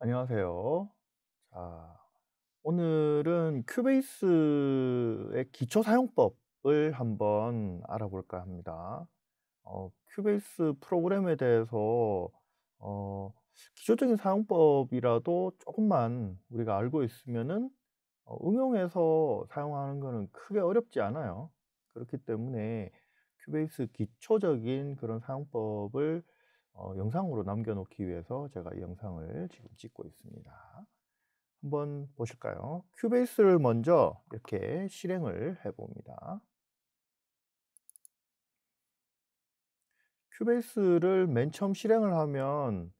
안녕하세요. 자, 오늘은 큐베이스의 기초 사용법을 한번 알아볼까 합니다. 어, 큐베이스 프로그램에 대해서 어, 기초적인 사용법이라도 조금만 우리가 알고 있으면 어, 응용해서 사용하는 것은 크게 어렵지 않아요. 그렇기 때문에 큐베이스 기초적인 그런 사용법을 어, 영상으로 남겨놓기 위해서 제가 이 영상을 지금 찍고 있습니다. 한번 보실까요? 큐베이스를 먼저 이렇게 실행을 해봅니다. 큐베이스를 맨 처음 실행을 하면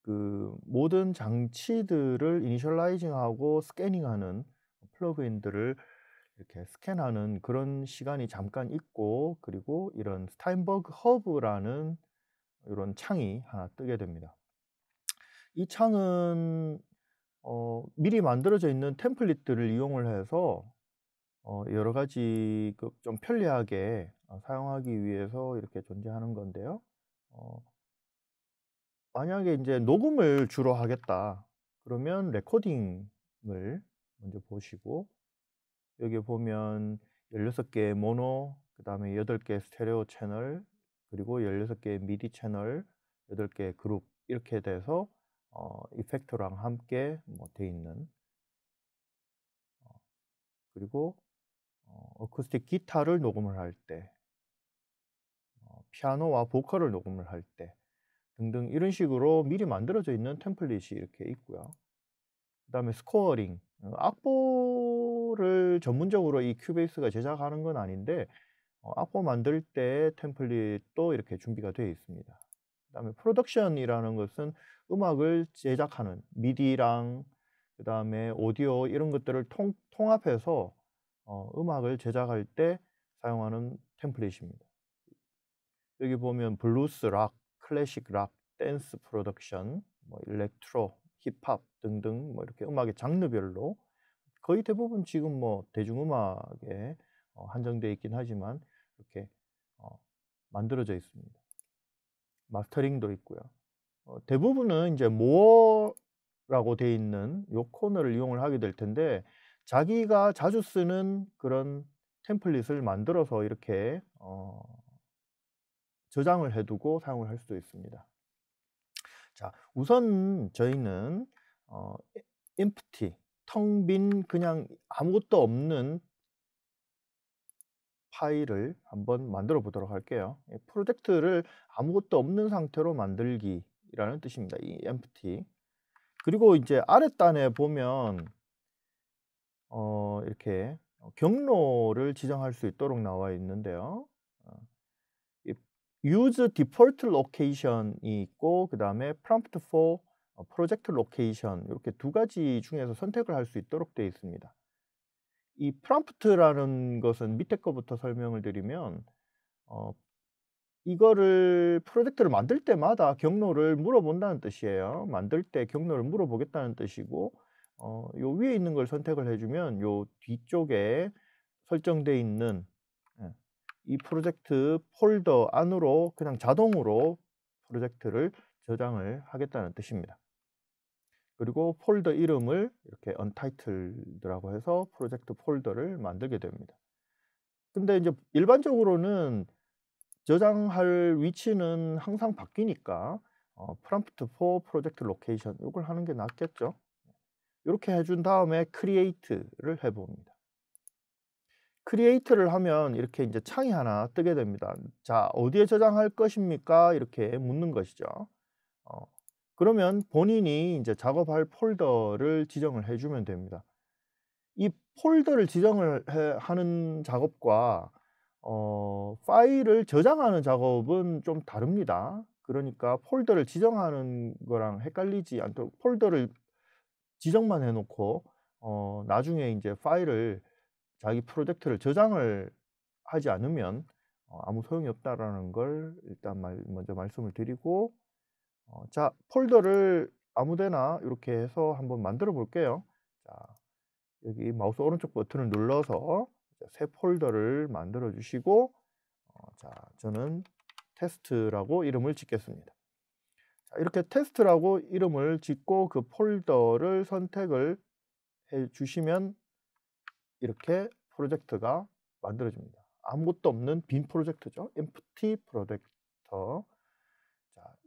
그 모든 장치들을 이니셜라이징하고 스캐닝하는 플러그인들을 이렇게 스캔하는 그런 시간이 잠깐 있고 그리고 이런 스타인버그 허브라는 이런 창이 하나 뜨게 됩니다. 이 창은 어, 미리 만들어져 있는 템플릿들을 이용을 해서 어, 여러 가지 그좀 편리하게 어, 사용하기 위해서 이렇게 존재하는 건데요. 어, 만약에 이제 녹음을 주로 하겠다 그러면 레코딩을 먼저 보시고 여기 보면 16개의 모노, 그 다음에 8개의 스테레오 채널, 그리고 16개의 미디 채널, 8개의 그룹 이렇게 돼서 어, 이펙터랑 함께 뭐 되어 있는 어, 그리고 어, 어쿠스틱 기타를 녹음을 할때 어, 피아노와 보컬을 녹음을 할 때 등등 이런 식으로 미리 만들어져 있는 템플릿이 이렇게 있고요. 그 다음에 스코어링 어, 악보 악보를 전문적으로 이 큐베이스가 제작하는 건 아닌데 어, 악보 만들 때 템플릿도 이렇게 준비가 되어 있습니다. 그다음에 프로덕션이라는 것은 음악을 제작하는 미디랑 그다음에 오디오 이런 것들을 통, 통합해서 어, 음악을 제작할 때 사용하는 템플릿입니다. 여기 보면 블루스, 락, 클래식 락, 댄스 프로덕션, 뭐 일렉트로, 힙합 등등 뭐 이렇게 음악의 장르별로 거의 대부분 지금 뭐 대중음악에 어, 한정되어 있긴 하지만 이렇게 어, 만들어져 있습니다. 마스터링도 있고요. 어, 대부분은 이제 모어라고 되어 있는 요 코너를 이용을 하게 될 텐데 자기가 자주 쓰는 그런 템플릿을 만들어서 이렇게 어, 저장을 해두고 사용을 할 수도 있습니다. 자, 우선 저희는 어, empty 텅빈 그냥 아무것도 없는 파일을 한번 만들어 보도록 할게요. 프로젝트를 아무것도 없는 상태로 만들기라는 뜻입니다. 이 empty. 그리고 이제 아랫단에 보면 어 이렇게 경로를 지정할 수 있도록 나와 있는데요. 어, use default location이 있고 그 다음에 prompt for 어, 프로젝트 로케이션 이렇게 두 가지 중에서 선택을 할 수 있도록 되어 있습니다. 이 프롬프트라는 것은 밑에 거부터 설명을 드리면 어, 이거를 프로젝트를 만들 때마다 경로를 물어본다는 뜻이에요. 만들 때 경로를 물어보겠다는 뜻이고 어, 요 위에 있는 걸 선택을 해주면 요 뒤쪽에 설정되어 있는 예, 이 프로젝트 폴더 안으로 그냥 자동으로 프로젝트를 저장을 하겠다는 뜻입니다. 그리고 폴더 이름을 이렇게 untitled라고 해서 프로젝트 폴더를 만들게 됩니다. 근데 이제 일반적으로는 저장할 위치는 항상 바뀌니까 어, prompt for project location 이걸 하는 게 낫겠죠. 이렇게 해준 다음에 create를 해봅니다. create를 하면 이렇게 이제 창이 하나 뜨게 됩니다. 자, 어디에 저장할 것입니까? 이렇게 묻는 것이죠. 그러면 본인이 이제 작업할 폴더를 지정을 해주면 됩니다. 이 폴더를 지정을 해, 하는 작업과 어, 파일을 저장하는 작업은 좀 다릅니다. 그러니까 폴더를 지정하는 거랑 헷갈리지 않도록 폴더를 지정만 해놓고 어, 나중에 이제 파일을 자기 프로젝트를 저장을 하지 않으면 어, 아무 소용이 없다라는 걸 일단 말, 먼저 말씀을 드리고 어, 자, 폴더를 아무데나 이렇게 해서 한번 만들어 볼게요. 자, 여기 마우스 오른쪽 버튼을 눌러서 새 폴더를 만들어 주시고 어, 자, 저는 테스트라고 이름을 짓겠습니다. 자, 이렇게 테스트라고 이름을 짓고 그 폴더를 선택을 해 주시면 이렇게 프로젝트가 만들어집니다. 아무것도 없는 빈 프로젝트죠. empty 프로젝터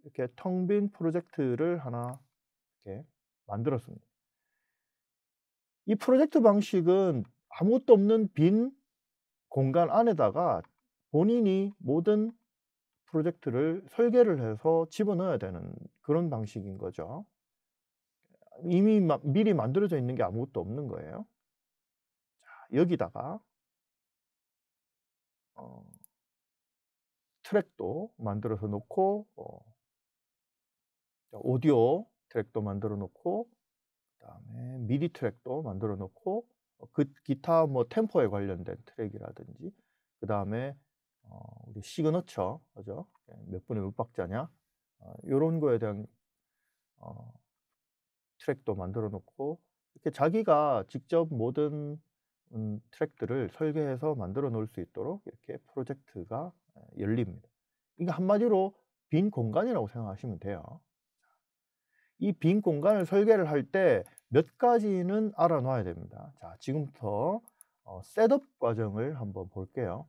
이렇게 텅 빈 프로젝트를 하나 이렇게 만들었습니다. 이 프로젝트 방식은 아무것도 없는 빈 공간 안에다가 본인이 모든 프로젝트를 설계를 해서 집어넣어야 되는 그런 방식인 거죠. 이미 마, 미리 만들어져 있는 게 아무것도 없는 거예요. 자, 여기다가 어, 트랙도 만들어서 놓고 어, 오디오 트랙도 만들어 놓고 그다음에 미디 트랙도 만들어 놓고 어, 그 기타 뭐 템포에 관련된 트랙이라든지 그다음에 어, 우리 시그너처 그죠? 예, 몇 분의 몇 박자냐 이런 어, 거에 대한 어, 트랙도 만들어 놓고 이렇게 자기가 직접 모든 음, 트랙들을 설계해서 만들어 놓을 수 있도록 이렇게 프로젝트가 예, 열립니다. 이게 그러니까 한마디로 빈 공간이라고 생각하시면 돼요. 이빈 공간을 설계를 할 때 몇 가지는 알아놔야 됩니다. 자, 지금부터 어, 셋업 과정을 한번 볼게요.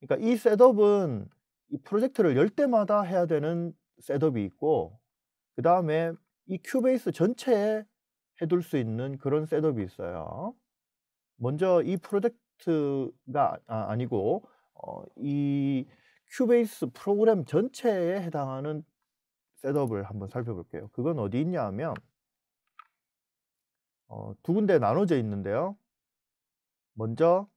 그러니까 이 셋업은 이 프로젝트를 열 때마다 해야 되는 셋업이 있고 그 다음에 이 큐베이스 전체에 해둘 수 있는 그런 셋업이 있어요. 먼저 이 프로젝트가 아, 니고 어, 이 큐베이스 프로그램 전체에 해당하는 셋업을 한번 살펴볼게요. 그건 어디 있냐 하면 어, 두 군데 나눠져 있는데요. 먼저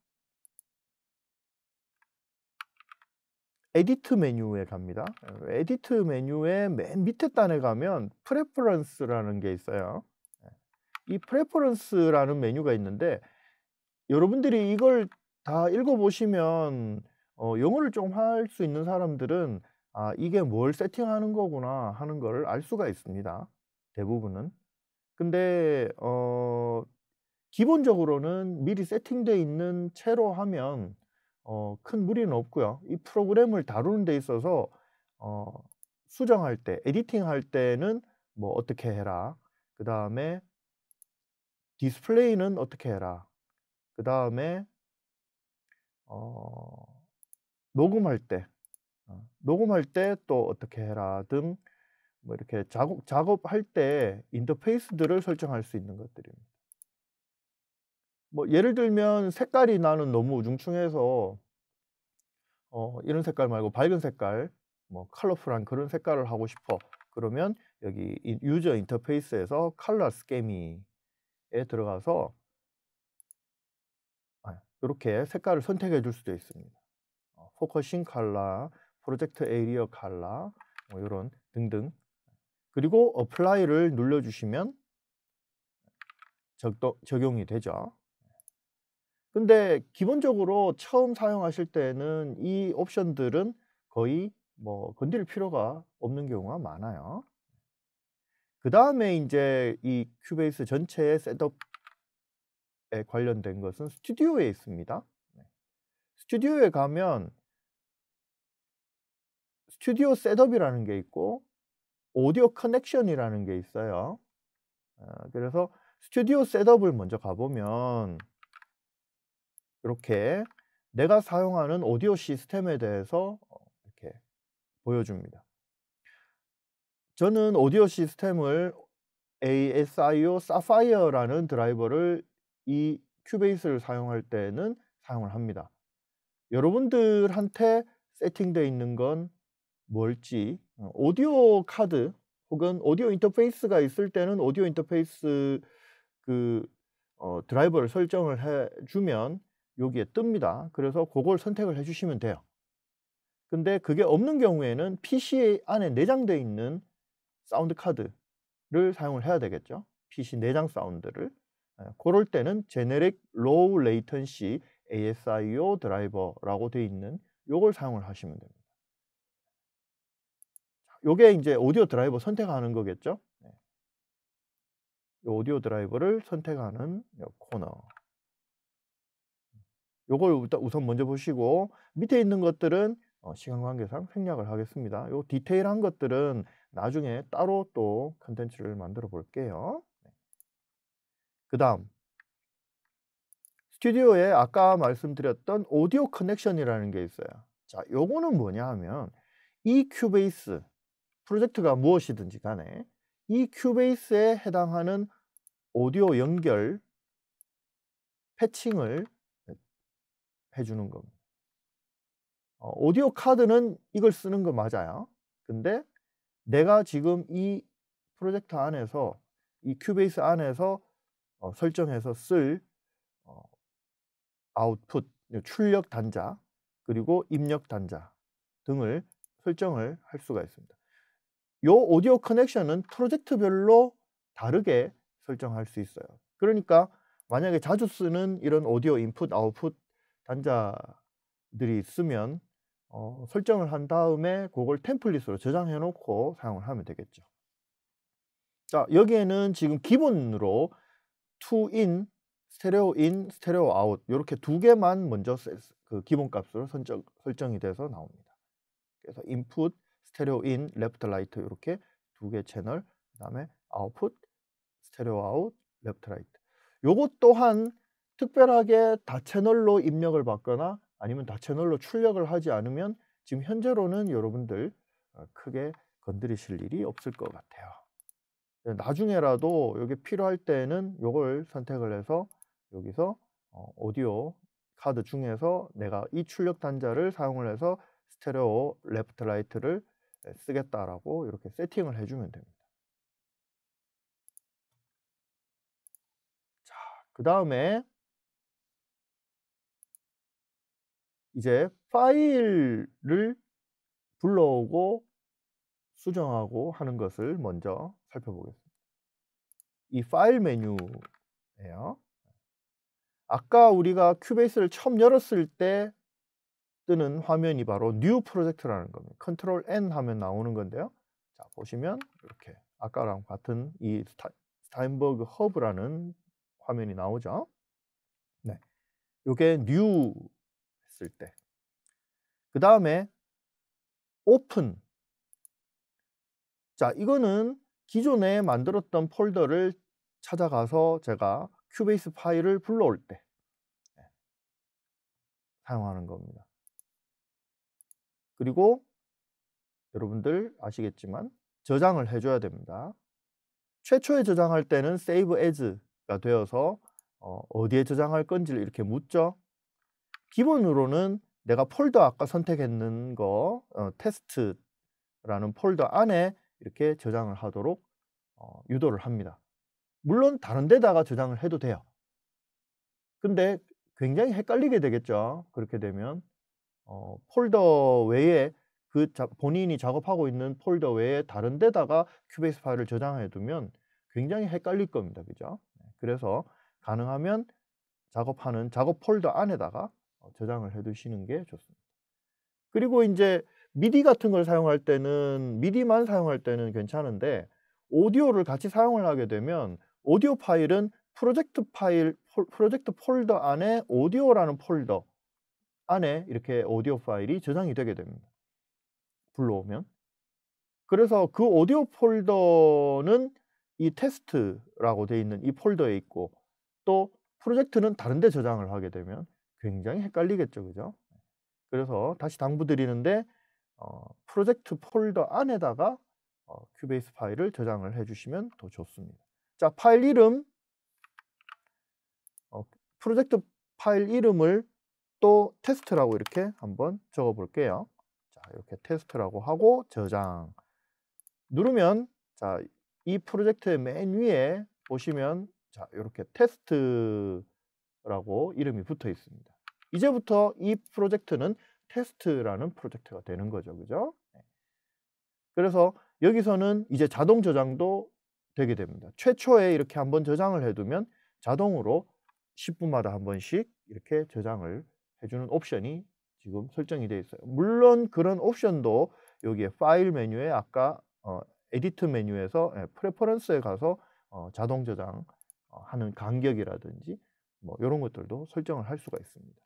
에디트 메뉴에 갑니다. 에디트 메뉴의 맨 밑에 단에 가면 프레퍼런스라는 게 있어요. 예. 이 프레퍼런스라는 메뉴가 있는데 여러분들이 이걸 다 읽어보시면 어, 영어를 좀 할 수 있는 사람들은 아, 이게 뭘 세팅하는 거구나 하는 걸 알 수가 있습니다. 대부분은. 근데 어, 기본적으로는 미리 세팅돼 있는 채로 하면 어, 큰 무리는 없고요. 이 프로그램을 다루는 데 있어서 어, 수정할 때, 에디팅할 때는 뭐 어떻게 해라. 그 다음에 디스플레이는 어떻게 해라. 그 다음에 어, 녹음할 때 어, 녹음할 때 또 어떻게 해라 등뭐 이렇게 작업, 작업할 때 인터페이스들을 설정할 수 있는 것들입니다. 뭐 예를 들면 색깔이 나는 너무 우중충해서 어, 이런 색깔 말고 밝은 색깔, 뭐 컬러풀한 그런 색깔을 하고 싶어. 그러면 여기 유저 인터페이스에서 컬러 스케미에 들어가서 이렇게 아, 색깔을 선택해 줄 수도 있습니다. 어, 포커싱 컬러 프로젝트 에리어 갈라 뭐 이런 등등 그리고 어플라이를 눌러주시면 적도, 적용이 되죠. 근데 기본적으로 처음 사용하실 때는 이 옵션들은 거의 뭐 건드릴 필요가 없는 경우가 많아요. 그 다음에 이제 이 큐베이스 전체의 셋업에 관련된 것은 스튜디오에 있습니다. 네. 스튜디오에 가면 스튜디오 셋업이라는 게 있고 오디오 커넥션이라는 게 있어요. 어, 그래서 스튜디오 셋업을 먼저 가보면 이렇게 내가 사용하는 오디오 시스템에 대해서 어, 이렇게 보여줍니다. 저는 오디오 시스템을 ASIO Sapphire라는 드라이버를 이 큐베이스를 사용할 때는 사용을 합니다. 여러분들한테 세팅되어 있는 건 뭘지 어, 오디오 카드 혹은 오디오 인터페이스가 있을 때는 오디오 인터페이스 그 어, 드라이버를 설정을 해주면 여기에 뜹니다. 그래서 그걸 선택을 해주시면 돼요. 근데 그게 없는 경우에는 PC 안에 내장되어 있는 사운드 카드를 사용을 해야 되겠죠. PC 내장 사운드를. 예, 그럴 때는 제 e 릭 로우 레이턴시 ASIO a t e n c y 드라이버라고 되어 있는 이걸 사용을 하시면 됩니다. 요게 이제 오디오 드라이버 선택하는 거겠죠? 네. 오디오 드라이버를 선택하는 코너. 요걸 우선 먼저 보시고 밑에 있는 것들은 어, 시간 관계상 생략을 하겠습니다. 요 디테일한 것들은 나중에 따로 또 컨텐츠를 만들어 볼게요. 네. 그 다음 스튜디오에 아까 말씀드렸던 오디오 커넥션이라는 게 있어요. 자, 요거는 뭐냐 하면 이 e 큐베이스 프로젝트가 무엇이든지 간에 이 큐베이스에 해당하는 오디오 연결 패칭을 해주는 겁니다. 어, 오디오 카드는 이걸 쓰는 거 맞아요. 근데 내가 지금 이 프로젝트 안에서 이 큐베이스 안에서 어, 설정해서 쓸 어, 아웃풋, 출력 단자 그리고 입력 단자 등을 설정을 할 수가 있습니다. 이 오디오 커넥션은 프로젝트별로 다르게 설정할 수 있어요. 그러니까 만약에 자주 쓰는 이런 오디오 인풋 아웃풋 단자들이 있으면 어, 설정을 한 다음에 그걸 템플릿으로 저장해 놓고 사용을 하면 되겠죠. 자, 여기에는 지금 기본으로 투 인 스테레오 인, 스테레오 아웃 이렇게 두 개만 먼저 그 기본 값으로 설정, 설정이 돼서 나옵니다. 그래서 인풋, 스테레오 인, 레프트 라이트 이렇게 두 개 채널 그다음에 아웃풋, 스테레오 아웃, 레프트 라이트. 요것 또한 특별하게 다채널로 입력을 받거나 아니면 다채널로 출력을 하지 않으면 지금 현재로는 여러분들 어, 크게 건드리실 일이 없을 것 같아요. 네, 나중에라도 여기 필요할 때는 이걸 선택을 해서 여기서 어, 오디오 카드 중에서 내가 이 출력 단자를 사용을 해서 스테레오 레프트 라이트를 네, 쓰겠다라고 이렇게 세팅을 해주면 됩니다. 자, 그 다음에 이제 파일을 불러오고 수정하고 하는 것을 먼저 살펴보겠습니다. 이 파일 메뉴예요. 아까 우리가 큐베이스를 처음 열었을 때 뜨는 화면이 바로 New Project라는 겁니다. Ctrl N 하면 나오는 건데요. 자 보시면 이렇게 아까랑 같은 이 스타인버그 허브라는 화면이 나오죠. 네, 이게 New 했을 때. 그 다음에 Open. 자 이거는 기존에 만들었던 폴더를 찾아가서 제가 큐베이스 파일을 불러올 때 네, 사용하는 겁니다. 그리고 여러분들 아시겠지만 저장을 해줘야 됩니다. 최초에 저장할 때는 save as가 되어서 어, 디에 저장할 건지를 이렇게 묻죠. 기본으로는 내가 폴더 아까 선택했는 거 어, 테스트라는 폴더 안에 이렇게 저장을 하도록 어, 유도를 합니다. 물론 다른 데다가 저장을 해도 돼요. 근데 굉장히 헷갈리게 되겠죠. 그렇게 되면 어, 폴더 외에 그 자, 본인이 작업하고 있는 폴더 외에 다른 데다가 큐베이스 파일을 저장해 두면 굉장히 헷갈릴 겁니다. 그죠? 네, 그래서 가능하면 작업하는 작업 폴더 안에다가 어, 저장을 해 두시는 게 좋습니다. 그리고 이제 미디 같은 걸 사용할 때는 미디만 사용할 때는 괜찮은데 오디오를 같이 사용을 하게 되면 오디오 파일은 프로젝트 파일 프로젝트 폴더 안에 오디오라는 폴더 안에 이렇게 오디오 파일이 저장이 되게 됩니다. 불러오면. 그래서 그 오디오 폴더는 이 테스트라고 되어 있는 이 폴더에 있고 또 프로젝트는 다른 데 저장을 하게 되면 굉장히 헷갈리겠죠. 그죠? 그래서 다시 당부드리는데 어, 프로젝트 폴더 안에다가 어, 큐베이스 파일을 저장을 해주시면 더 좋습니다. 자, 파일 이름 어, 프로젝트 파일 이름을 또 테스트라고 이렇게 한번 적어 볼게요. 자, 이렇게 테스트라고 하고 저장 누르면 자, 이 프로젝트 맨 위에 보시면 자, 이렇게 테스트라고 이름이 붙어 있습니다. 이제부터 이 프로젝트는 테스트라는 프로젝트가 되는 거죠. 그죠? 네. 그래서 여기서는 이제 자동 저장도 되게 됩니다. 최초에 이렇게 한번 저장을 해두면 자동으로 10분마다 한 번씩 이렇게 저장을 해주는 옵션이 지금 설정이 되어 있어요. 물론 그런 옵션도 여기에 파일 메뉴에 아까 어, 에디트 메뉴에서 예, 프레퍼런스에 가서 어, 자동 저장하는 어, 간격이라든지 뭐 이런 것들도 설정을 할 수가 있습니다.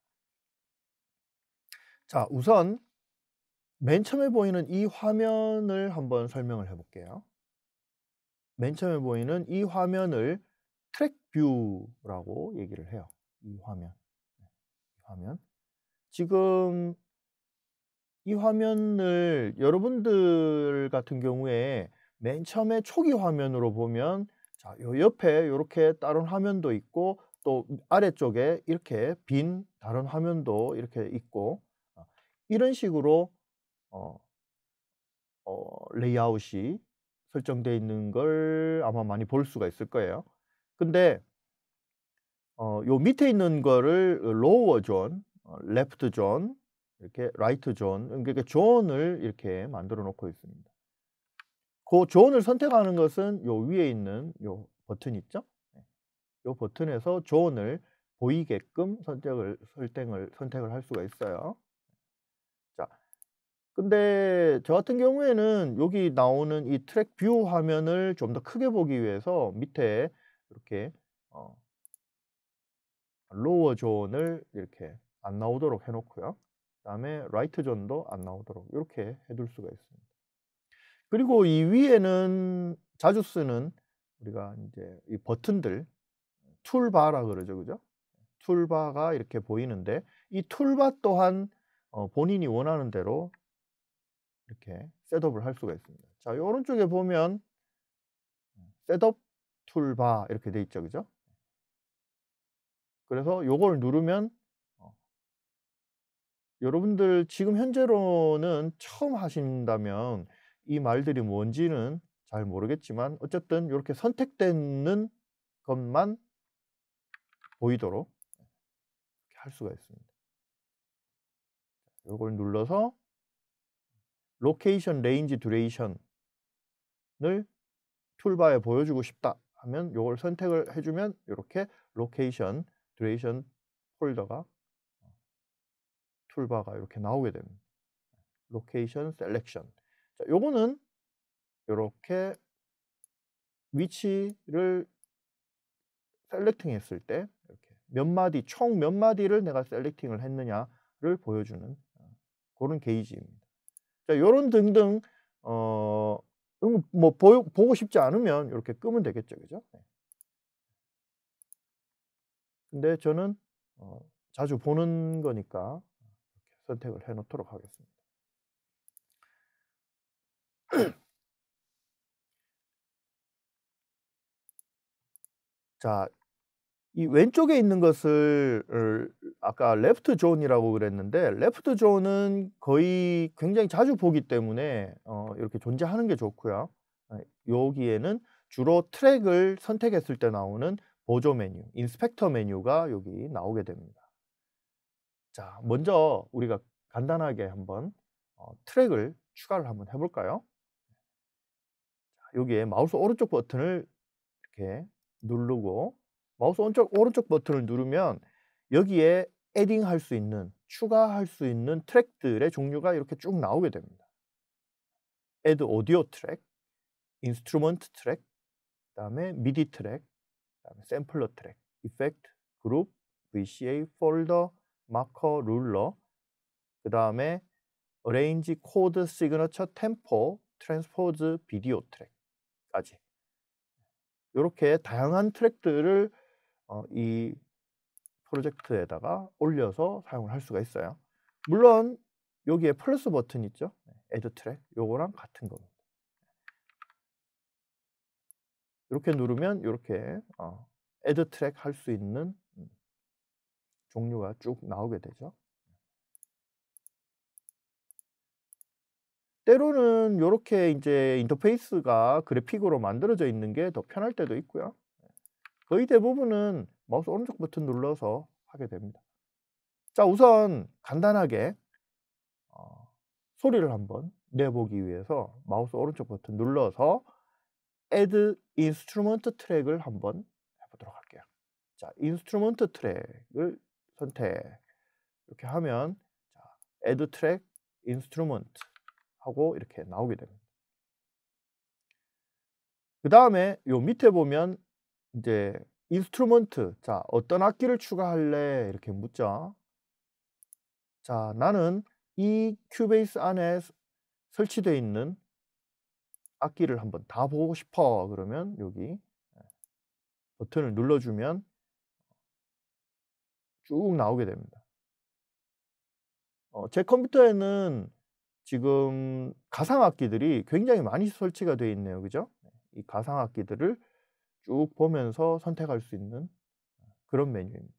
자 우선 맨 처음에 보이는 이 화면을 한번 설명을 해볼게요. 맨 처음에 보이는 이 화면을 트랙 뷰라고 얘기를 해요. 이 화면. 화면. 지금 이 화면을 여러분들 같은 경우에 맨 처음에 초기 화면으로 보면 자, 요 옆에 이렇게 다른 화면도 있고 또 아래쪽에 이렇게 빈 다른 화면도 이렇게 있고 어, 이런 식으로 어, 어, 레이아웃이 설정되어 있는 걸 아마 많이 볼 수가 있을 거예요. 근데 어, 요 밑에 있는 거를 로워 존, 레프트 존, 이렇게 라이트 존, 그러니까 존을 이렇게 만들어 놓고 있습니다. 그 존을 선택하는 것은 요 위에 있는 요 버튼 있죠? 네. 요 버튼에서 존을 보이게끔 선택을 설정을 선택을 할 수가 있어요. 자, 근데 저 같은 경우에는 여기 나오는 이 트랙 뷰 화면을 좀 더 크게 보기 위해서 밑에 이렇게 어, 로워 존을 이렇게 안 나오도록 해놓고요. 그다음에 라이트 존도 안 나오도록 이렇게 해 둘 수가 있습니다. 그리고 이 위에는 자주 쓰는 우리가 이제 이 버튼들 툴바라 그러죠, 그죠? 툴바가 이렇게 보이는데 이 툴바 또한 어 본인이 원하는 대로 이렇게 셋업을 할 수가 있습니다. 자, 오른쪽에 보면 음, 셋업 툴바 이렇게 돼 있죠, 그죠? 그래서 요걸 누르면 어, 여러분들 지금 현재로는 처음 하신다면 이 말들이 뭔지는 잘 모르겠지만 어쨌든 이렇게 선택되는 것만 보이도록 이렇게 할 수가 있습니다. 요걸 눌러서 로케이션 레인지 듀레이션을 툴바에 보여주고 싶다 하면 요걸 선택을 해주면 이렇게 로케이션 듀레이션 폴더가 툴바가 이렇게 나오게 됩니다. 로케이션 셀렉션. 자, 요거는 이렇게 위치를 셀렉팅 했을 때 이렇게 몇 마디 총 몇 마디를 내가 셀렉팅을 했느냐를 보여주는 어, 그런 게이지입니다. 자, 요런 등등 어, 뭐 보, 보고 싶지 않으면 이렇게 끄면 되겠죠. 그죠? 네. 근데 저는 어, 자주 보는 거니까 이렇게 선택을 해 놓도록 하겠습니다. 자, 이 왼쪽에 있는 것을 아까 레프트 존이라고 그랬는데 레프트 존은 거의 굉장히 자주 보기 때문에 어, 이렇게 존재하는 게 좋고요. 아, 여기에는 주로 트랙을 선택했을 때 나오는 보조 메뉴, 인스펙터 메뉴가 여기 나오게 됩니다. 자, 먼저 우리가 간단하게 한번 어, 트랙을 추가를 한번 해볼까요? 자, 여기에 마우스 오른쪽 버튼을 이렇게 누르고 마우스 오른쪽, 오른쪽 버튼을 누르면 여기에 에딩할 수 있는, 추가할 수 있는 트랙들의 종류가 이렇게 쭉 나오게 됩니다. add 오디오 트랙, 인스트루먼트 트랙, 그 다음에 미디 트랙, 다음에 샘플러 트랙, 이펙트, 그룹, VCA, 폴더, 마커, 룰러, 그 다음에 어레인지, 코드, 시그너처, 템포, 트랜스포즈, 비디오 트랙까지 이렇게 다양한 트랙들을 어, 이 프로젝트에다가 올려서 사용을 할 수가 있어요. 물론 여기에 플러스 버튼 있죠? 에드 네, 트랙 요거랑 같은 겁니다. 이렇게 누르면 이렇게 어, 애드 트랙 할 수 있는 음, 종류가 쭉 나오게 되죠. 때로는 이렇게 이제 인터페이스가 그래픽으로 만들어져 있는 게 더 편할 때도 있고요. 거의 대부분은 마우스 오른쪽 버튼 눌러서 하게 됩니다. 자 우선 간단하게 어, 소리를 한번 내보기 위해서 마우스 오른쪽 버튼 눌러서 add instrument 트랙을 한번 해보도록 할게요. 자, instrument 트랙을 선택 이렇게 하면 자, add track instrument 하고 이렇게 나오게 됩니다. 그 다음에 요 밑에 보면 이제 인스트루먼트 자 어떤 악기를 추가할래 이렇게 묻죠 자 나는 이 큐베이스 안에 설치되어 있는 악기를 한번 다 보고 싶어 그러면 여기 예, 버튼을 눌러주면 쭉 나오게 됩니다. 어, 제 컴퓨터에는 지금 가상악기들이 굉장히 많이 설치가 되어 있네요. 그죠? 네, 이 가상악기들을 쭉 보면서 선택할 수 있는 어, 그런 메뉴입니다.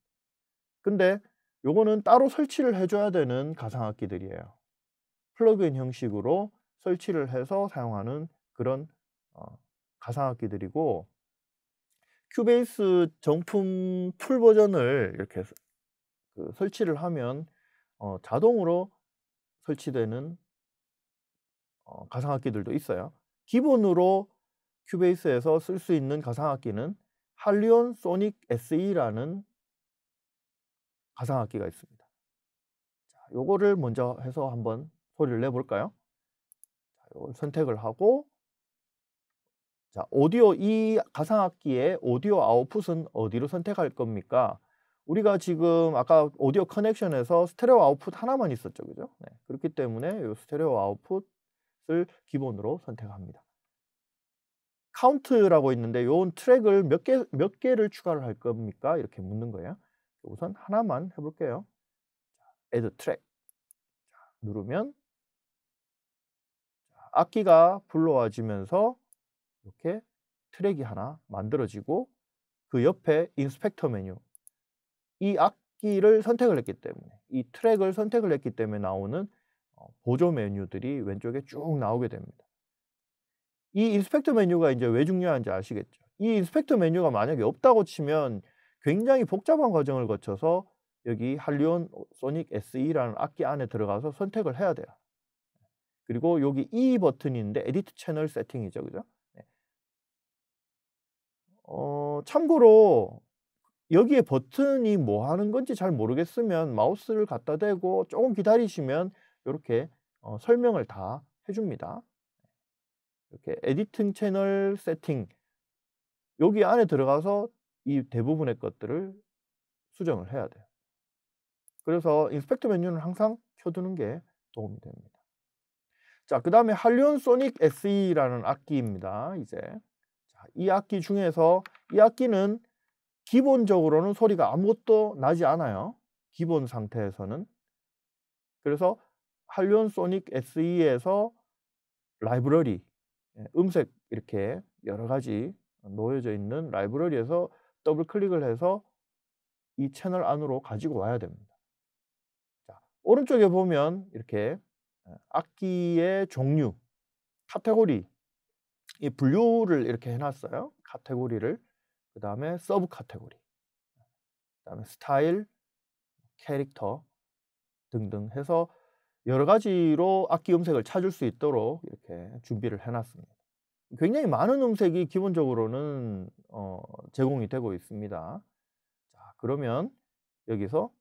근데 요거는 따로 설치를 해줘야 되는 가상악기들이에요. 플러그인 형식으로 설치를 해서 사용하는 그런 어, 가상악기들이고 큐베이스 정품 풀 버전을 이렇게 그 설치를 하면 어, 자동으로 설치되는 어, 가상악기들도 있어요. 기본으로 큐베이스에서 쓸 수 있는 가상악기는 할리온 소닉 SE라는 가상악기가 있습니다. 자, 요거를 먼저 해서 한번 소리를 내볼까요? 자, 요걸 선택을 하고 자, 오디오 이 가상악기의 오디오 아웃풋은 어디로 선택할 겁니까? 우리가 지금 아까 오디오 커넥션에서 스테레오 아웃풋 하나만 있었죠. 그죠? 네. 그렇기 때문에 이 스테레오 아웃풋을 기본으로 선택합니다. 카운트라고 있는데 요 트랙을 몇 개, 몇 개를 추가를 할 겁니까? 이렇게 묻는 거예요. 우선 하나만 해볼게요. add t r a 누르면 악기가 불러와지면서 이렇게 트랙이 하나 만들어지고 그 옆에 인스펙터 메뉴 이 악기를 선택을 했기 때문에 이 트랙을 선택을 했기 때문에 나오는 어, 보조 메뉴들이 왼쪽에 쭉 나오게 됩니다. 이 인스펙터 메뉴가 이제 왜 중요한지 아시겠죠? 이 인스펙터 메뉴가 만약에 없다고 치면 굉장히 복잡한 과정을 거쳐서 여기 할리온 소닉 SE라는 악기 안에 들어가서 선택을 해야 돼요. 그리고 여기 E 버튼인데 에디트 채널 세팅이죠. 그죠? 어, 참고로 여기에 버튼이 뭐 하는 건지 잘 모르겠으면 마우스를 갖다 대고 조금 기다리시면 이렇게 어, 설명을 다 해줍니다. 이렇게 에디팅 채널 세팅 여기 안에 들어가서 이 대부분의 것들을 수정을 해야 돼요. 그래서 인스펙터 메뉴는 항상 켜두는 게 도움이 됩니다. 자, 그 다음에 할리온 소닉 SE라는 악기입니다. 이제 이 악기 중에서 이 악기는 기본적으로는 소리가 아무것도 나지 않아요. 기본 상태에서는. 그래서 할리온 소닉 SE에서 라이브러리, 예, 음색 이렇게 여러 가지 놓여져 있는 라이브러리에서 더블 클릭을 해서 이 채널 안으로 가지고 와야 됩니다. 자, 오른쪽에 보면 이렇게 예, 악기의 종류, 카테고리 이 분류를 이렇게 해놨어요. 카테고리를 그 다음에 서브 카테고리, 그 다음에 스타일, 캐릭터 등등 해서 여러 가지로 악기 음색을 찾을 수 있도록 이렇게 준비를 해놨습니다. 굉장히 많은 음색이 기본적으로는 어, 제공이 되고 있습니다. 자, 그러면 여기서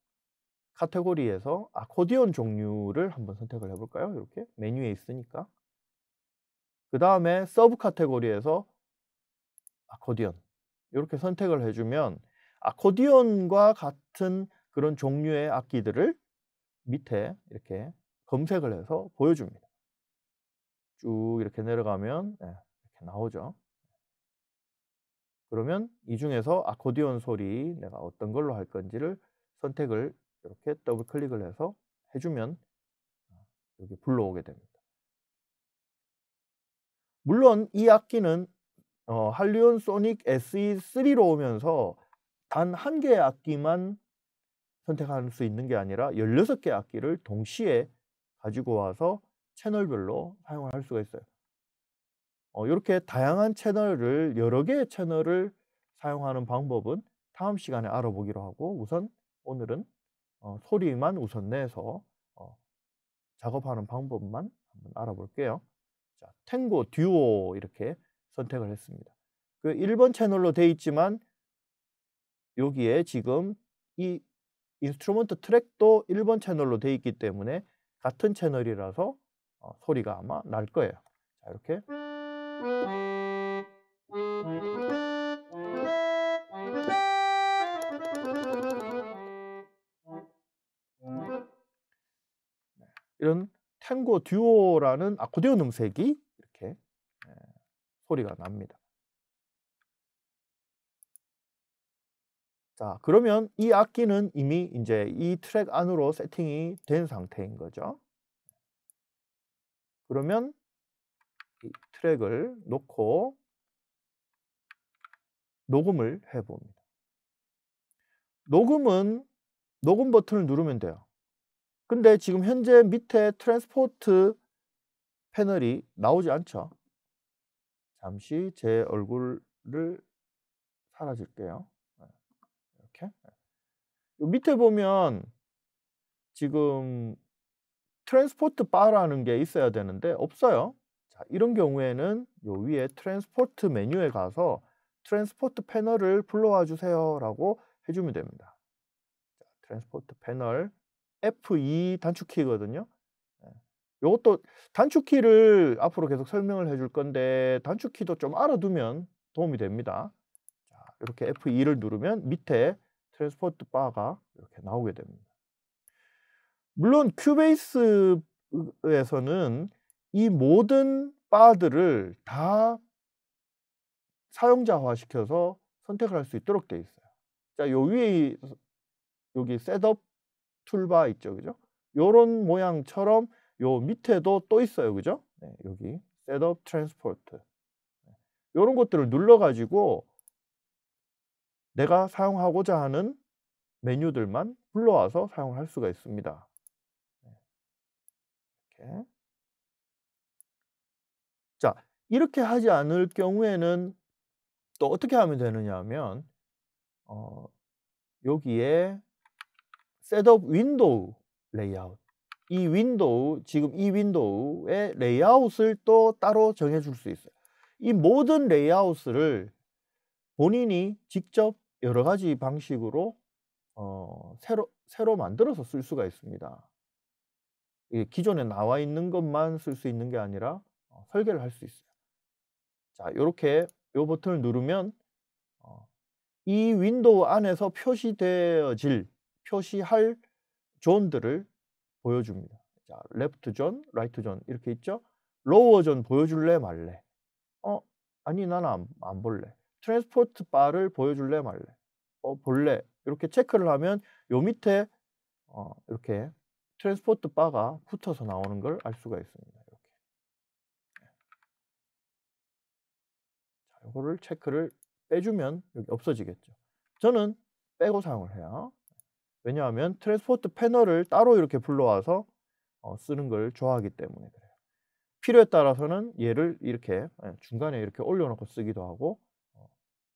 카테고리에서 아코디언 종류를 한번 선택을 해볼까요? 이렇게 메뉴에 있으니까 그 다음에 서브 카테고리에서 아코디언 이렇게 선택을 해주면 아코디언과 같은 그런 종류의 악기들을 밑에 이렇게 검색을 해서 보여줍니다. 쭉 이렇게 내려가면 예, 이렇게 나오죠. 그러면 이 중에서 아코디언 소리 내가 어떤 걸로 할 건지를 선택을 이렇게 더블 클릭을 해서 해주면 아, 여기 불러오게 됩니다. 물론 이 악기는 어, 할리온 소닉 SE3로 오면서 단 한 개의 악기만 선택할 수 있는 게 아니라 16개 악기를 동시에 가지고 와서 채널별로 사용을 할 수가 있어요. 어, 이렇게 다양한 채널을 여러 개의 채널을 사용하는 방법은 다음 시간에 알아보기로 하고 우선 오늘은 어, 소리만 우선 내서 어, 작업하는 방법만 한번 알아볼게요. 자, 탱고, 듀오 이렇게 선택을 했습니다. 그 1번 채널로 돼 있지만 여기에 지금 이 인스트루먼트 트랙도 1번 채널로 돼 있기 때문에 같은 채널이라서 어, 소리가 아마 날 거예요. 자, 이렇게 네. 이런 탱고 듀오라는 아코디온 음색이 이렇게 예, 소리가 납니다. 자, 그러면 이 악기는 이미 이제 이 트랙 안으로 세팅이 된 상태인 거죠. 그러면 이 트랙을 놓고 녹음을 해봅니다. 녹음은 녹음 버튼을 누르면 돼요. 근데 지금 현재 밑에 트랜스포트 패널이 나오지 않죠? 잠시 제 얼굴을 사라질게요. 네, 이렇게. 밑에 보면 지금 트랜스포트 바라는 게 있어야 되는데 없어요. 자, 이런 경우에는 요 위에 트랜스포트 메뉴에 가서 트랜스포트 패널을 불러와 주세요라고 해주면 됩니다. 트랜스포트 패널 F2 e 단축키거든요. 이것도 예. 단축키를 앞으로 계속 설명을 해줄 건데 단축키도 좀 알아두면 도움이 됩니다. 자, 이렇게 F2를 누르면 밑에 트랜스포트 바가 이렇게 나오게 됩니다. 물론 큐베이스에서는 이 모든 바들을 다 사용자화 시켜서 선택을 할 수 있도록 되어 있어요. 자, 요 위에 여기 셋업 툴바 있죠. 그죠? 요런 모양처럼 요 밑에도 또 있어요. 그죠? 네, 여기 셋업 트랜스포트 네, 요런 것들을 눌러가지고 내가 사용하고자 하는 메뉴들만 불러와서 사용할 수가 있습니다. 네. 이렇게. 자, 이렇게 하지 않을 경우에는 또 어떻게 하면 되느냐 하면 어, 여기에 셋업 윈도우 레이아웃 이 윈도우 지금 이 윈도우의 레이아웃을 또 따로 정해줄 수 있어요 이 모든 레이아웃을 본인이 직접 여러 가지 방식으로 어, 새로, 새로 만들어서 쓸 수가 있습니다 기존에 나와 있는 것만 쓸 수 있는 게 아니라 어, 설계를 할 수 있어요 자 이렇게 이 버튼을 누르면 어, 이 윈도우 안에서 표시되어질 표시할 존들을 보여줍니다. 자, l e f 존, 라이트 존 이렇게 있죠. 로 o 존 보여줄래 말래. 어, 아니 나는 안, 안 볼래. 트랜스포트 바를 보여줄래 말래. 어, 볼래. 이렇게 체크를 하면 요 밑에 어, 이렇게 트랜스포트 바가 붙어서 나오는 걸 알 수가 있습니다. 이렇게. 자, 이거를 체크를 빼주면 여기 없어지겠죠. 저는 빼고 사용을 해요. 왜냐하면 트랜스포트 패널을 따로 이렇게 불러와서 어, 쓰는 걸 좋아하기 때문에 그래요. 필요에 따라서는 얘를 이렇게 예, 중간에 이렇게 올려놓고 쓰기도 하고 어,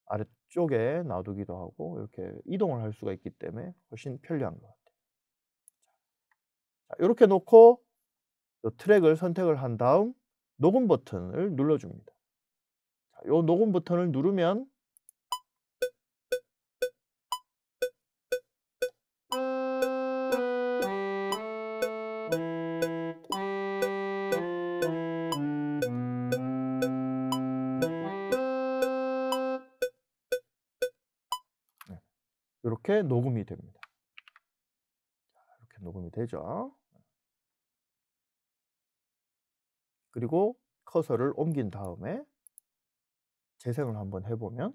아래쪽에 놔두기도 하고 이렇게 이동을 할 수가 있기 때문에 훨씬 편리한 것 같아요. 자, 이렇게 놓고 트랙을 선택을 한 다음 녹음 버튼을 눌러줍니다. 자, 이 녹음 버튼을 누르면 이렇게 녹음이 됩니다. 이렇게 녹음이 되죠. 그리고 커서를 옮긴 다음에 재생을 한번 해보면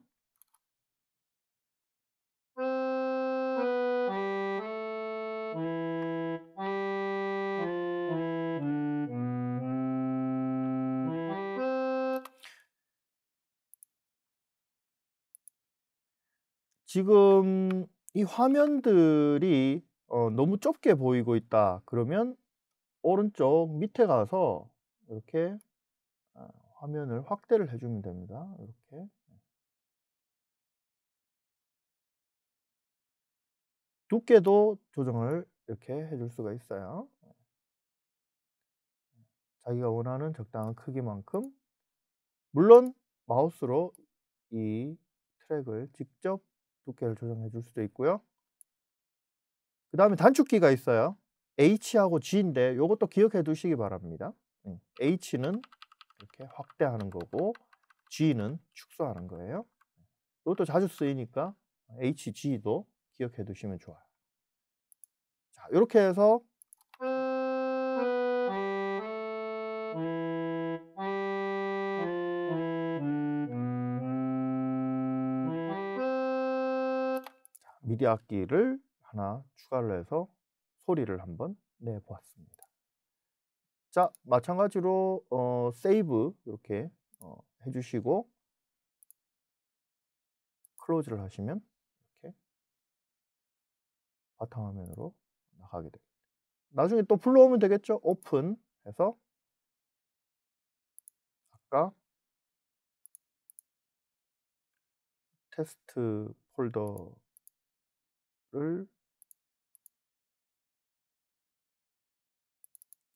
지금 이 화면들이 어, 너무 좁게 보이고 있다 그러면 오른쪽 밑에 가서 이렇게 아 화면을 확대를 해주면 됩니다 이렇게 두께도 조정을 이렇게 해줄 수가 있어요 자기가 원하는 적당한 크기만큼 물론 마우스로 이 트랙을 직접 두께를 조정해 줄 수도 있고요. 그 다음에 단축키가 있어요. H하고 G인데 이것도 기억해 두시기 바랍니다. 네, H는 이렇게 확대하는 거고 G는 축소하는 거예요. 이것도 자주 쓰이니까 HG도 기억해 두시면 좋아요. 자, 이렇게 해서 미디 악기를 하나 추가를 해서 소리를 한번 내보았습니다. 자, 마찬가지로 어, 세이브 이렇게 어, 해주시고 클로즈를 하시면 이렇게 바탕화면으로 나가게 됩니다. 나중에 또 불러오면 되겠죠? 오픈 해서 아까 테스트 폴더 를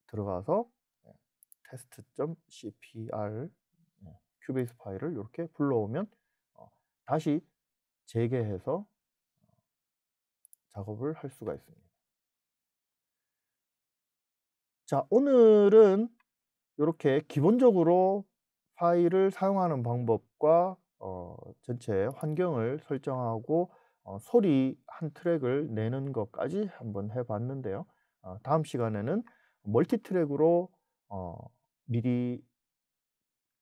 들어가서 네, test.cpr 네, 큐베이스 파일을 이렇게 불러오면 어, 다시 재개해서 어, 작업을 할 수가 있습니다. 자, 오늘은 이렇게 기본적으로 파일을 사용하는 방법과 어, 전체 환경을 설정하고 어, 소리 한 트랙을 내는 것까지 한번 해봤는데요. 어, 다음 시간에는 멀티트랙으로 어, 미리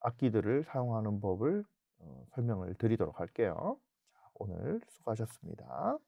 악기들을 사용하는 법을 어, 설명을 드리도록 할게요. 자, 오늘 수고하셨습니다.